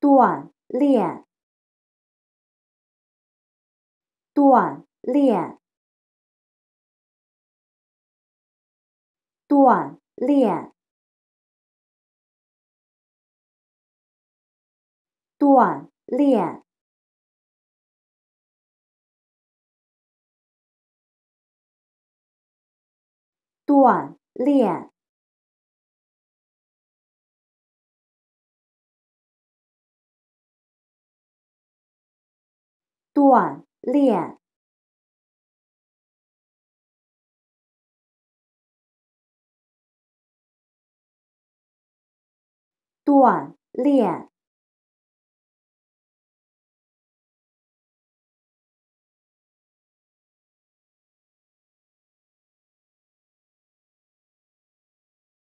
锻炼，锻炼，锻炼，锻炼，锻炼。锻炼，锻炼。